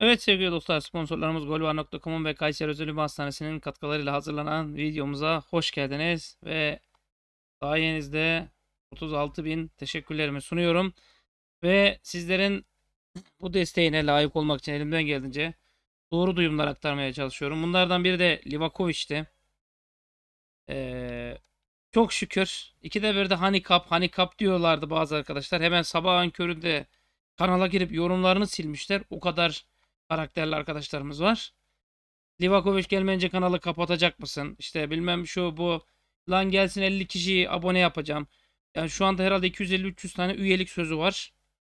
Evet sevgili dostlar sponsorlarımız golvar.com'un ve Kayseri Özel Übe Hastanesi'nin katkılarıyla hazırlanan videomuza hoş geldiniz ve sayenizde 36 bin teşekkürlerimi sunuyorum ve sizlerin bu desteğine layık olmak için elimden geldiğince doğru duyumlar aktarmaya çalışıyorum. Bunlardan biri de Livakovic'ti. Ee, çok şükür. İkide bir de handikap, handikap diyorlardı bazı arkadaşlar. Hemen sabahın köründe kanala girip yorumlarını silmişler. O kadar karakterli arkadaşlarımız var. Livakovic gelmeyince kanalı kapatacak mısın? İşte bilmem şu bu. Lan gelsin 50 kişiyi abone yapacağım. Yani şu anda herhalde 250-300 tane üyelik sözü var.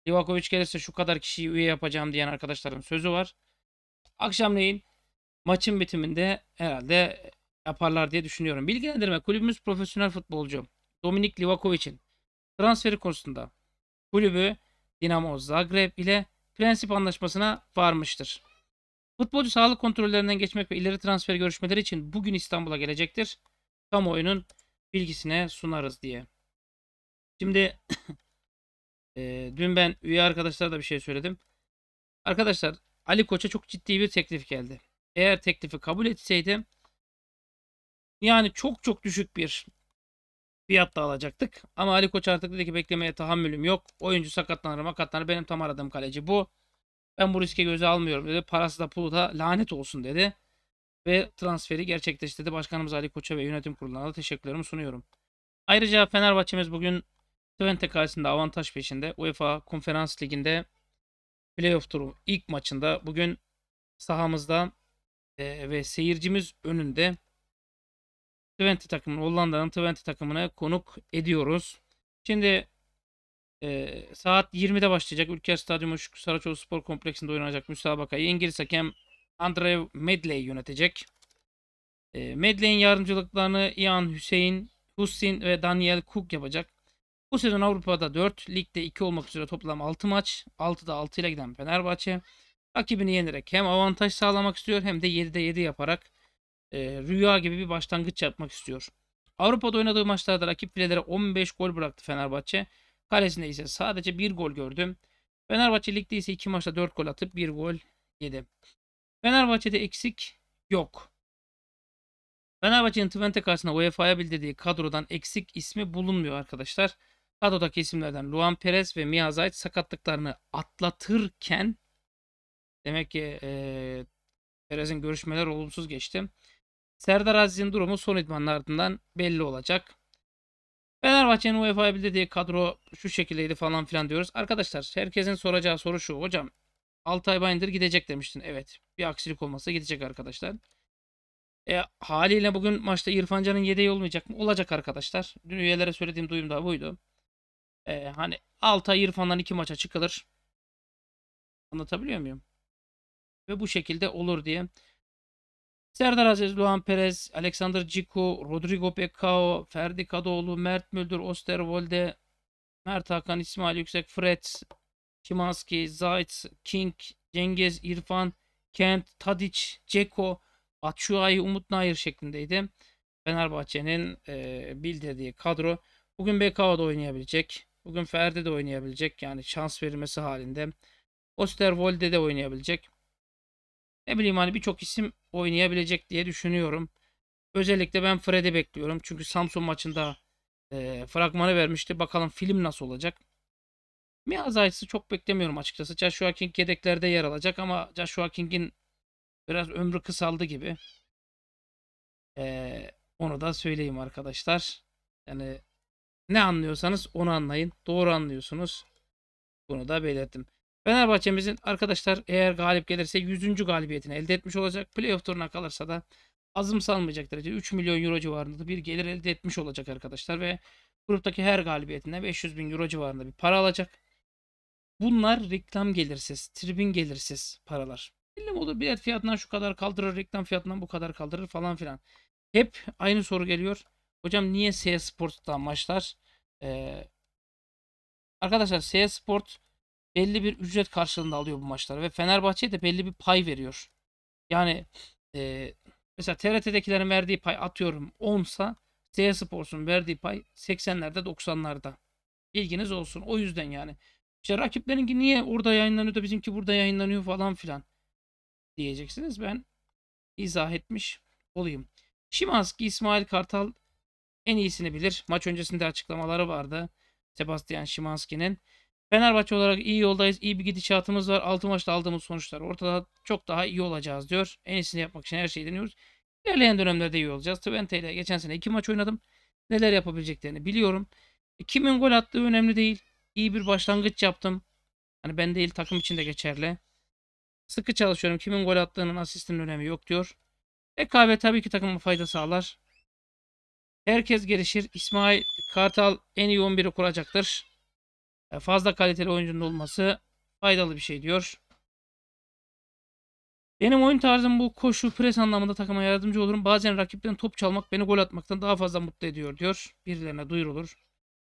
Livakovic gelirse şu kadar kişiyi üye yapacağım diyen arkadaşların sözü var. Akşamleyin maçın bitiminde herhalde yaparlar diye düşünüyorum. Bilgilendirme kulübümüz profesyonel futbolcu Dominik Livakovic'in transferi konusunda kulübü Dinamo Zagreb ile prensip anlaşmasına varmıştır. Futbolcu sağlık kontrollerinden geçmek ve ileri transfer görüşmeleri için bugün İstanbul'a gelecektir. Kamuoyunun bilgisine sunarız diye. Şimdi e, dün ben üye arkadaşlara da bir şey söyledim. Arkadaşlar Ali Koç'a çok ciddi bir teklif geldi. Eğer teklifi kabul etseydi yani çok çok düşük bir fiyatta alacaktık. Ama Ali Koç artık dedi ki beklemeye tahammülüm yok. Oyuncu sakatlanır makatlanır. Benim tam aradığım kaleci bu. Ben bu riske göze almıyorum dedi. Parası da pulu da lanet olsun dedi. Ve transferi gerçekleştirdi. Başkanımız Ali Koç'a ve yönetim kuruluna da teşekkürlerimi sunuyorum. Ayrıca Fenerbahçe'miz bugün Twente karşısında avantaj peşinde. UEFA Konferans Ligi'nde playoff turu ilk maçında bugün sahamızda e, ve seyircimiz önünde Twente takımını Hollanda'nın Twente takımını konuk ediyoruz. Şimdi ee, saat 20'de başlayacak Ülker Stadyumu Şükrü Saraçoğlu Spor Kompleksinde oynanacak müsabakayı İngiliz hakem Andrew Medley yönetecek. Ee, Medley'in yardımcılıklarını Ian Hüseyin, Hussin ve Daniel Cook yapacak. Bu sezon Avrupa'da 4, ligde 2 olmak üzere toplam 6 maç. 6'da 6 ile giden Fenerbahçe rakibini yenerek hem avantaj sağlamak istiyor hem de 7'de 7 yaparak e, rüya gibi bir başlangıç yapmak istiyor. Avrupa'da oynadığı maçlarda rakip filelere 15 gol bıraktı Fenerbahçe. Kalesinde ise sadece bir gol gördüm. Fenerbahçe ligde ise 2 maçta dört gol atıp bir gol yedi. Fenerbahçe'de eksik yok. Fenerbahçe'nin Twente karşısında UEFA'ya bildirdiği kadrodan eksik ismi bulunmuyor arkadaşlar. Kadrodaki isimlerden Luan Perez ve Mia Zayt sakatlıklarını atlatırken demek ki e, Perez'in görüşmeler olumsuz geçti. Serdar Aziz'in durumu son idmanın ardından belli olacak. Fenerbahçe'nin UEFA'ya bildirdiği kadro şu şekildeydi falan filan diyoruz. Arkadaşlar herkesin soracağı soru şu. Hocam Altay Bayındır gidecek demiştin. Evet. Bir aksilik olmasa gidecek arkadaşlar. E, haliyle bugün maçta İrfan Can'ın yedeği olmayacak mı? Olacak arkadaşlar. Dün üyelere söylediğim duyum da buydu. E, hani Altay İrfan'dan iki maça çıkılır. Anlatabiliyor muyum? Ve bu şekilde olur diye Serdar Aziz, Luan Perez, Alexander Ciku, Rodrigo Pecao, Ferdi Kadıoğlu, Mert Müldür, Osterwolde, Mert Hakan, İsmail Yüksek, Fred, Şimanski, Zayt, King, Cengiz, İrfan, Kent, Tadic, Ceko, Batshuayi, Umut Nayır şeklindeydi. Fenerbahçe'nin e, bildirdiği kadro. Bugün Bekao da oynayabilecek. Bugün Ferdi de oynayabilecek. Yani şans verilmesi halinde. Osterwolde de oynayabilecek. Ne bileyim hani birçok isim oynayabilecek diye düşünüyorum. Özellikle ben Fred'i bekliyorum. Çünkü Samsung maçında e, fragmanı vermişti. Bakalım film nasıl olacak. Miyazayt'sı çok beklemiyorum açıkçası. Joshua King yedeklerde yer alacak ama Joshua King'in biraz ömrü kısaldı gibi. E, onu da söyleyeyim arkadaşlar. Yani ne anlıyorsanız onu anlayın. Doğru anlıyorsunuz. Bunu da belirttim. Fenerbahçe'mizin arkadaşlar eğer galip gelirse 100. galibiyetini elde etmiş olacak. Playoff turuna kalırsa da azımsanmayacak derece 3 milyon euro civarında bir gelir elde etmiş olacak arkadaşlar ve gruptaki her galibiyetinden 500 bin euro civarında bir para alacak. Bunlar reklam gelirsiz, tribün gelirsiz paralar. Belli olur bilet fiyatından şu kadar kaldırır, reklam fiyatından bu kadar kaldırır falan filan. Hep aynı soru geliyor. Hocam niye S Sport'tan maçlar? Ee, arkadaşlar S Sport belli bir ücret karşılığında alıyor bu maçları ve Fenerbahçe'ye de belli bir pay veriyor. Yani e, mesela TRT'dekilerin verdiği pay atıyorum 10 sa S Sports'un verdiği pay 80'lerde 90'larda. Bilginiz olsun. O yüzden yani. İşte rakiplerinki niye orada yayınlanıyor da bizimki burada yayınlanıyor falan filan diyeceksiniz. Ben izah etmiş olayım. Şimanski İsmail Kartal en iyisini bilir. Maç öncesinde açıklamaları vardı. Sebastian Şimanski'nin. Fenerbahçe olarak iyi yoldayız. İyi bir gidişatımız var. 6 maçta aldığımız sonuçlar ortada. Çok daha iyi olacağız diyor. En iyisini yapmak için her şeyi deniyoruz. İlerleyen dönemlerde iyi olacağız. Twente ile geçen sene 2 maç oynadım. Neler yapabileceklerini biliyorum. E, kimin gol attığı önemli değil. İyi bir başlangıç yaptım. Hani ben değil takım için de geçerli. Sıkı çalışıyorum. Kimin gol attığının asistinin önemi yok diyor. Rekabet tabii ki takıma fayda sağlar. Herkes gelişir. İsmail Kartal en iyi 11'i kuracaktır. E, fazla kaliteli oyuncunun olması faydalı bir şey diyor. Benim oyun tarzım bu koşu pres anlamında takıma yardımcı olurum. Bazen rakiplerin top çalmak beni gol atmaktan daha fazla mutlu ediyor diyor. Birilerine duyurulur.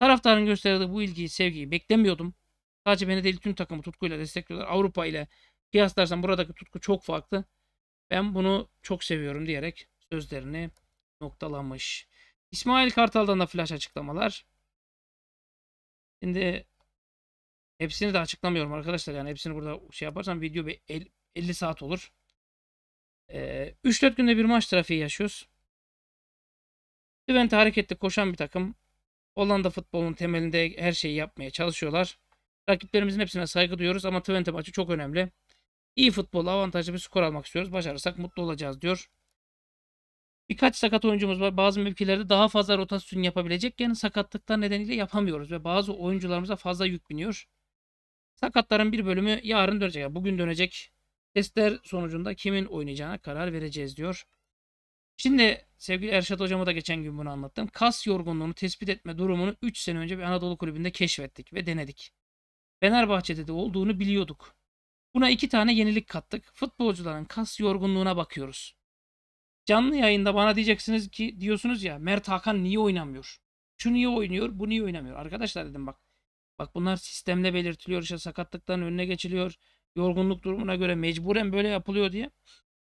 Taraftarın gösterdiği bu ilgiyi, sevgiyi beklemiyordum. Sadece beni değil tüm takımı tutkuyla destekliyorlar. Avrupa ile kıyaslarsan buradaki tutku çok farklı. Ben bunu çok seviyorum diyerek sözlerini noktalamış. İsmail Kartal'dan da flash açıklamalar. Şimdi Hepsini de açıklamıyorum arkadaşlar. Yani hepsini burada şey yaparsam video bir 50 saat olur. 3-4 ee, günde bir maç trafiği yaşıyoruz. Twente hareketli koşan bir takım. Hollanda futbolunun temelinde her şeyi yapmaya çalışıyorlar. Rakiplerimizin hepsine saygı duyuyoruz ama Twente maçı çok önemli. İyi futbol, avantajlı bir skor almak istiyoruz. Başarırsak mutlu olacağız diyor. Birkaç sakat oyuncumuz var. Bazı mevkilerde daha fazla rotasyon yapabilecekken sakatlıklar nedeniyle yapamıyoruz ve bazı oyuncularımıza fazla yük biniyor. Sakatların bir bölümü yarın dönecek. Yani bugün dönecek. Testler sonucunda kimin oynayacağına karar vereceğiz diyor. Şimdi sevgili Erşat hocama da geçen gün bunu anlattım. Kas yorgunluğunu tespit etme durumunu 3 sene önce bir Anadolu kulübünde keşfettik ve denedik. Fenerbahçe'de de olduğunu biliyorduk. Buna iki tane yenilik kattık. Futbolcuların kas yorgunluğuna bakıyoruz. Canlı yayında bana diyeceksiniz ki diyorsunuz ya Mert Hakan niye oynamıyor? Şu niye oynuyor? Bu niye oynamıyor? Arkadaşlar dedim bak. Bak bunlar sistemde belirtiliyor işte sakatlıkların önüne geçiliyor. Yorgunluk durumuna göre mecburen böyle yapılıyor diye.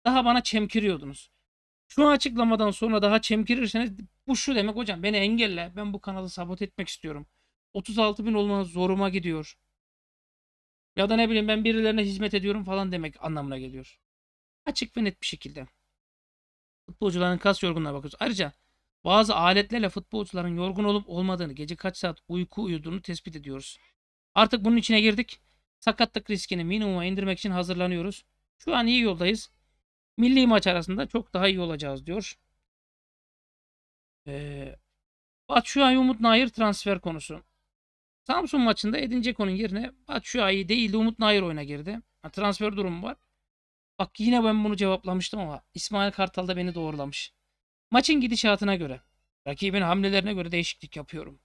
Daha bana çemkiriyordunuz. Şu açıklamadan sonra daha çemkirirseniz bu şu demek hocam beni engelle. Ben bu kanalı sabot etmek istiyorum. 36 bin olmanız zoruma gidiyor. Ya da ne bileyim ben birilerine hizmet ediyorum falan demek anlamına geliyor. Açık ve net bir şekilde. Futbolcuların kas yorgunluğuna bakıyoruz. Ayrıca bazı aletlerle futbolcuların yorgun olup olmadığını, gece kaç saat uyku uyuduğunu tespit ediyoruz. Artık bunun içine girdik. Sakatlık riskini minimuma indirmek için hazırlanıyoruz. Şu an iyi yoldayız. Milli maç arasında çok daha iyi olacağız diyor. Ee, Batshuayi Umut Nair transfer konusu. Samsun maçında Edin Dzeko'nun yerine Batshuayi değil de Umut Nair oyuna girdi. Transfer durumu var. Bak yine ben bunu cevaplamıştım ama İsmail Kartal da beni doğrulamış. Maçın gidişatına göre, rakibin hamlelerine göre değişiklik yapıyorum.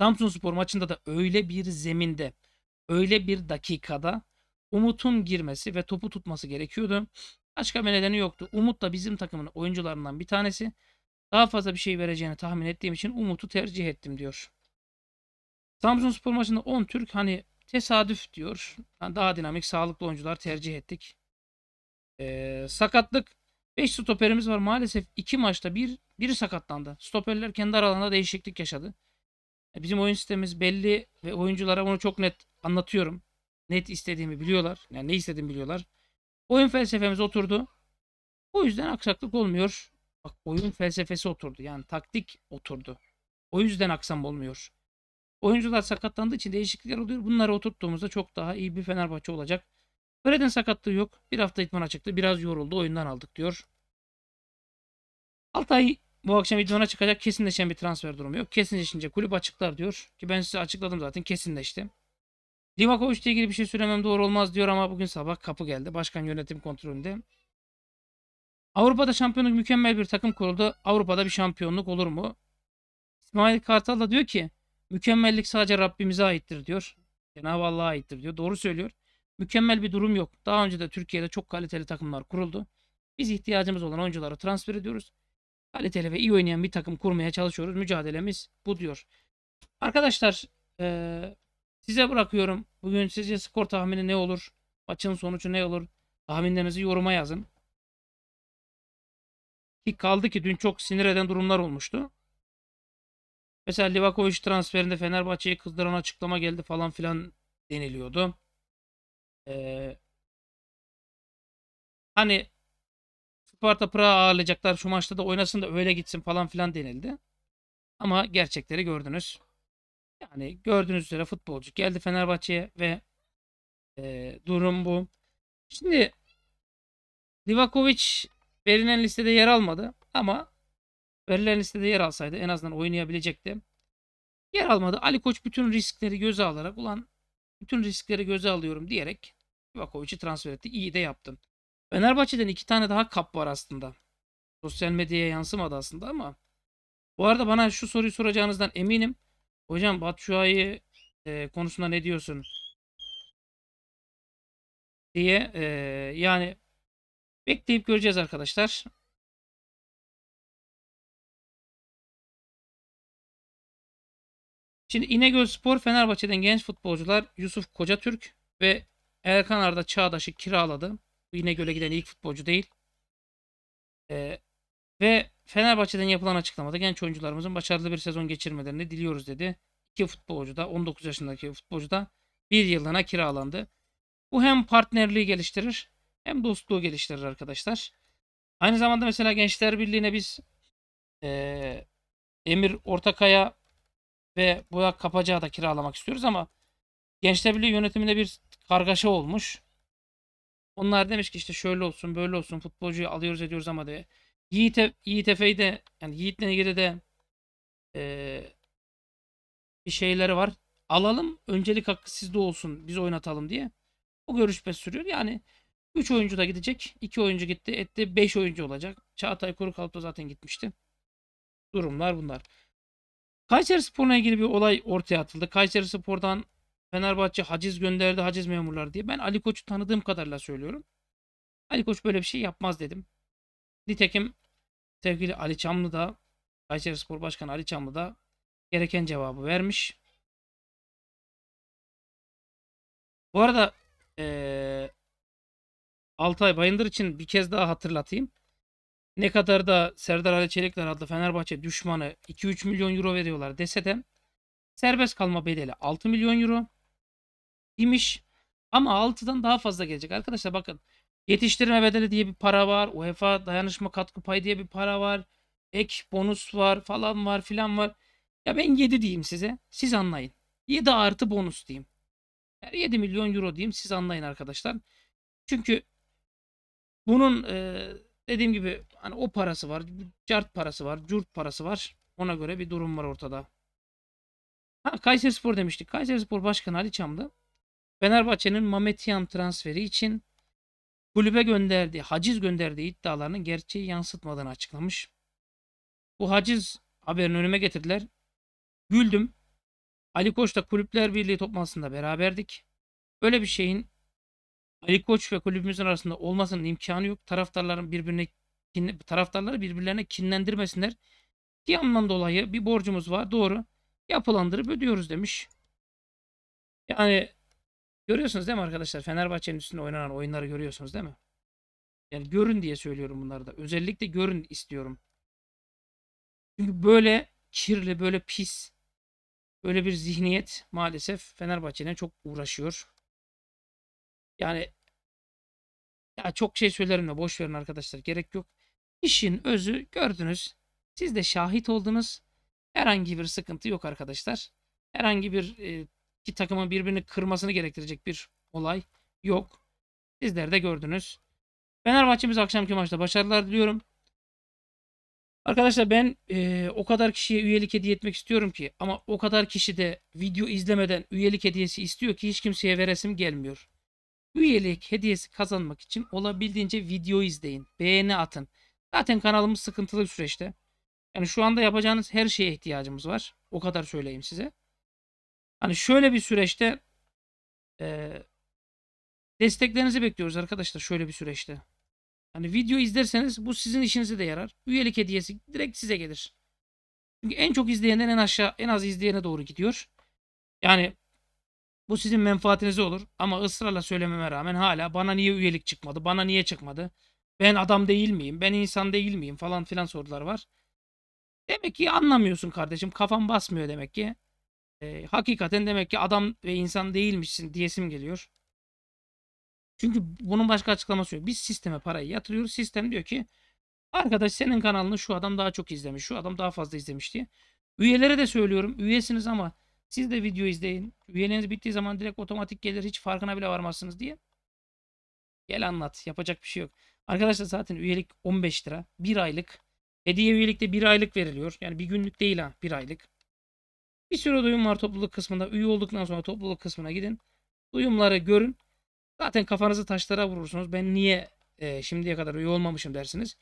Samsun Spor maçında da öyle bir zeminde, öyle bir dakikada Umut'un girmesi ve topu tutması gerekiyordu. Başka bir nedeni yoktu. Umut da bizim takımın oyuncularından bir tanesi. Daha fazla bir şey vereceğini tahmin ettiğim için Umut'u tercih ettim diyor. Samsun Spor maçında 10 Türk hani tesadüf diyor. daha dinamik sağlıklı oyuncular tercih ettik. Ee, sakatlık 5 stoperimiz var. Maalesef 2 maçta bir biri sakatlandı. Stoperler kendi aralarında değişiklik yaşadı. E, bizim oyun sistemimiz belli ve oyunculara bunu çok net anlatıyorum. Net istediğimi biliyorlar. Yani ne istediğimi biliyorlar. Oyun felsefemiz oturdu. O yüzden aksaklık olmuyor. Bak oyun felsefesi oturdu. Yani taktik oturdu. O yüzden aksam olmuyor. Oyuncular sakatlandığı için değişiklikler oluyor. Bunları oturttuğumuzda çok daha iyi bir Fenerbahçe olacak. Fred'in sakatlığı yok. Bir hafta idmana çıktı. Biraz yoruldu. Oyundan aldık diyor. Altay bu akşam idmana çıkacak. Kesinleşen bir transfer durumu yok. Kesinleşince kulüp açıklar diyor. Ki ben size açıkladım zaten. Kesinleşti. Livakovic ile ilgili bir şey söylemem doğru olmaz diyor ama bugün sabah kapı geldi. Başkan yönetim kontrolünde. Avrupa'da şampiyonluk mükemmel bir takım kuruldu. Avrupa'da bir şampiyonluk olur mu? İsmail Kartal da diyor ki mükemmellik sadece Rabbimize aittir diyor. Cenab-ı Allah'a aittir diyor. Doğru söylüyor mükemmel bir durum yok. Daha önce de Türkiye'de çok kaliteli takımlar kuruldu. Biz ihtiyacımız olan oyuncuları transfer ediyoruz. Kaliteli ve iyi oynayan bir takım kurmaya çalışıyoruz. Mücadelemiz bu diyor. Arkadaşlar ee, size bırakıyorum. Bugün sizce skor tahmini ne olur? Maçın sonucu ne olur? Tahminlerinizi yoruma yazın. Ki kaldı ki dün çok sinir eden durumlar olmuştu. Mesela Livakovic transferinde Fenerbahçe'yi kızdıran açıklama geldi falan filan deniliyordu. Ee, hani Sparta Praha ağırlayacaklar şu maçta da oynasın da öyle gitsin falan filan denildi. Ama gerçekleri gördünüz. Yani gördüğünüz üzere futbolcu geldi Fenerbahçe'ye ve e, durum bu. Şimdi Livakovic verilen listede yer almadı ama verilen listede yer alsaydı en azından oynayabilecekti. Yer almadı. Ali Koç bütün riskleri göze alarak ulan bütün riskleri göze alıyorum diyerek Livakovic'i transfer etti. İyi de yaptım. Fenerbahçe'den iki tane daha kap var aslında. Sosyal medyaya yansımadı aslında ama. Bu arada bana şu soruyu soracağınızdan eminim. Hocam Batshuayi e, konusunda ne diyorsun? Diye e, yani bekleyip göreceğiz arkadaşlar. Şimdi İnegöl Spor Fenerbahçe'den genç futbolcular Yusuf Kocatürk ve Erkan Arda Çağdaş'ı kiraladı. Bu göle giden ilk futbolcu değil. Ee, ve Fenerbahçe'den yapılan açıklamada genç oyuncularımızın başarılı bir sezon geçirmelerini diliyoruz dedi. İki futbolcu da 19 yaşındaki futbolcu da bir yıllığına kiralandı. Bu hem partnerliği geliştirir hem dostluğu geliştirir arkadaşlar. Aynı zamanda mesela Gençler Birliği'ne biz e, Emir Ortakaya ve Burak Kapacı'ya da kiralamak istiyoruz ama Gençler Birliği yönetiminde bir kargaşa olmuş. Onlar demiş ki işte şöyle olsun böyle olsun futbolcuyu alıyoruz ediyoruz ama diye. Yiğit, e, Yiğit Efe'yi de yani Yiğit'le ilgili de e, bir şeyleri var. Alalım öncelik hakkı sizde olsun biz oynatalım diye. O görüşme sürüyor. Yani 3 oyuncu da gidecek. 2 oyuncu gitti etti 5 oyuncu olacak. Çağatay Kurukalıp da zaten gitmişti. Durumlar bunlar. Kayseri Spor'la ilgili bir olay ortaya atıldı. Kayseri Spor'dan Fenerbahçe haciz gönderdi haciz memurlar diye. Ben Ali Koç'u tanıdığım kadarıyla söylüyorum. Ali Koç böyle bir şey yapmaz dedim. Nitekim sevgili Ali Çamlı da Kayseri Spor Başkanı Ali Çamlı da gereken cevabı vermiş. Bu arada ee, Altay Bayındır için bir kez daha hatırlatayım. Ne kadar da Serdar Ali Çelikler adlı Fenerbahçe düşmanı 2-3 milyon euro veriyorlar dese de serbest kalma bedeli 6 milyon euro imiş. Ama 6'dan daha fazla gelecek. Arkadaşlar bakın yetiştirme bedeli diye bir para var. UEFA dayanışma katkı payı diye bir para var. Ek bonus var falan var filan var. Ya ben 7 diyeyim size. Siz anlayın. 7 artı bonus diyeyim. Yani 7 milyon euro diyeyim. Siz anlayın arkadaşlar. Çünkü bunun e, dediğim gibi hani o parası var. Cart parası var. Curt parası var. Ona göre bir durum var ortada. Ha Kayseri Spor demiştik. Kayseri Spor Başkanı Ali Çamlı Fenerbahçe'nin Mametyan transferi için kulübe gönderdiği, haciz gönderdiği iddialarının gerçeği yansıtmadığını açıklamış. Bu haciz haberini önüme getirdiler. Güldüm. Ali Koç'la Kulüpler Birliği toplantısında beraberdik. Böyle bir şeyin Ali Koç ve kulübümüzün arasında olmasının imkanı yok. Taraftarların birbirine taraftarları birbirlerine kinlendirmesinler. Bir yandan dolayı bir borcumuz var. Doğru. Yapılandırıp ödüyoruz demiş. Yani Görüyorsunuz değil mi arkadaşlar? Fenerbahçe'nin üstünde oynanan oyunları görüyorsunuz değil mi? Yani görün diye söylüyorum bunları da. Özellikle görün istiyorum. Çünkü böyle kirli, böyle pis, böyle bir zihniyet maalesef Fenerbahçe'ne çok uğraşıyor. Yani ya çok şey söylerim de boş verin arkadaşlar. Gerek yok. İşin özü gördünüz. Siz de şahit oldunuz. Herhangi bir sıkıntı yok arkadaşlar. Herhangi bir e, iki takımın birbirini kırmasını gerektirecek bir olay yok. Sizler de gördünüz. Fenerbahçe'miz akşamki maçta başarılar diliyorum. Arkadaşlar ben e, o kadar kişiye üyelik hediye etmek istiyorum ki ama o kadar kişi de video izlemeden üyelik hediyesi istiyor ki hiç kimseye veresim gelmiyor. Üyelik hediyesi kazanmak için olabildiğince video izleyin, beğeni atın. Zaten kanalımız sıkıntılı bir süreçte. Yani şu anda yapacağınız her şeye ihtiyacımız var. O kadar söyleyeyim size. Hani şöyle bir süreçte e, desteklerinizi bekliyoruz arkadaşlar şöyle bir süreçte. Hani video izlerseniz bu sizin işinize de yarar. Üyelik hediyesi direkt size gelir. Çünkü en çok izleyenden en aşağı en az izleyene doğru gidiyor. Yani bu sizin menfaatinize olur ama ısrarla söylememe rağmen hala bana niye üyelik çıkmadı? Bana niye çıkmadı? Ben adam değil miyim? Ben insan değil miyim? Falan filan sorular var. Demek ki anlamıyorsun kardeşim. Kafan basmıyor demek ki. E, hakikaten demek ki adam ve insan değilmişsin diyesim geliyor. Çünkü bunun başka açıklaması yok. Biz sisteme parayı yatırıyoruz. Sistem diyor ki arkadaş senin kanalını şu adam daha çok izlemiş. Şu adam daha fazla izlemiş diye. Üyelere de söylüyorum. Üyesiniz ama siz de video izleyin. Üyeleriniz bittiği zaman direkt otomatik gelir. Hiç farkına bile varmazsınız diye. Gel anlat. Yapacak bir şey yok. Arkadaşlar zaten üyelik 15 lira. bir aylık. Hediye üyelikte bir aylık veriliyor. Yani bir günlük değil ha bir aylık. Bir sürü duyum var topluluk kısmında. Üye olduktan sonra topluluk kısmına gidin. Duyumları görün. Zaten kafanızı taşlara vurursunuz. Ben niye e, şimdiye kadar üye olmamışım dersiniz.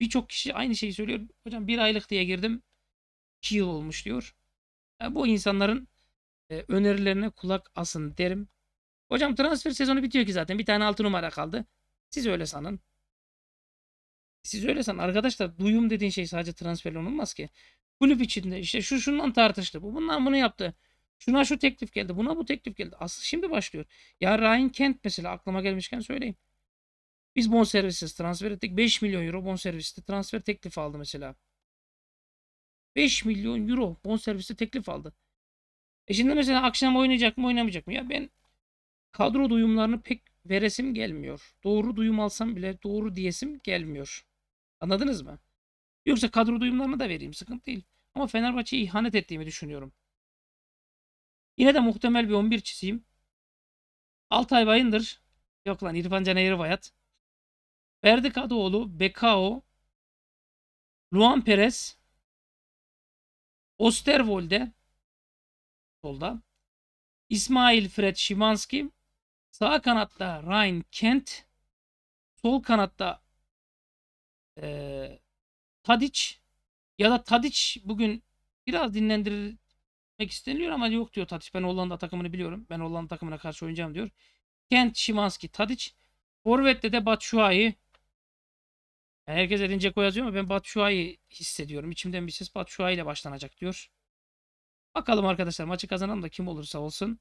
Birçok kişi aynı şeyi söylüyor. Hocam bir aylık diye girdim. iki yıl olmuş diyor. Yani e, bu insanların e, önerilerine kulak asın derim. Hocam transfer sezonu bitiyor ki zaten. Bir tane altı numara kaldı. Siz öyle sanın. Siz öyle sanın. Arkadaşlar duyum dediğin şey sadece transferle olmaz ki kulüp içinde işte şu şundan tartıştı. Bu bundan bunu yaptı. Şuna şu teklif geldi. Buna bu teklif geldi. Aslı şimdi başlıyor. Ya Ryan Kent mesela aklıma gelmişken söyleyeyim. Biz bonservisiz transfer ettik. 5 milyon euro bonserviste transfer teklifi aldı mesela. 5 milyon euro bonserviste teklif aldı. E şimdi mesela akşam oynayacak mı oynamayacak mı? Ya ben kadro duyumlarını pek veresim gelmiyor. Doğru duyum alsam bile doğru diyesim gelmiyor. Anladınız mı? Yoksa kadro duyumlarını da vereyim sıkıntı değil. Ama Fenerbahçe'ye ihanet ettiğimi düşünüyorum. Yine de muhtemel bir 11 çizeyim. Altay Bayındır. Yok lan İrfan Can Bayat. Ferdi Kadıoğlu, Bekao, Luan Perez, Osterwolde solda. İsmail Fred Şimanski. Sağ kanatta Ryan Kent. Sol kanatta e, Tadic ya da Tadic bugün biraz dinlendirmek isteniliyor ama yok diyor Tadic. Ben Hollanda takımını biliyorum. Ben Hollanda takımına karşı oynayacağım diyor. Kent, Şimanski, Tadic. Forvet'te de Batshuayi. Yani herkes Edin Dzeko yazıyor ama ben Batshuayi hissediyorum. İçimden bir ses Batshuayi ile başlanacak diyor. Bakalım arkadaşlar maçı kazanan da kim olursa olsun.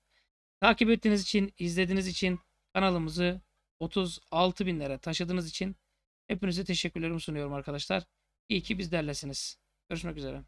Takip ettiğiniz için, izlediğiniz için kanalımızı 36 binlere taşıdığınız için hepinize teşekkürlerimi sunuyorum arkadaşlar. İyi ki biz derlesiniz. Görüşmek üzere.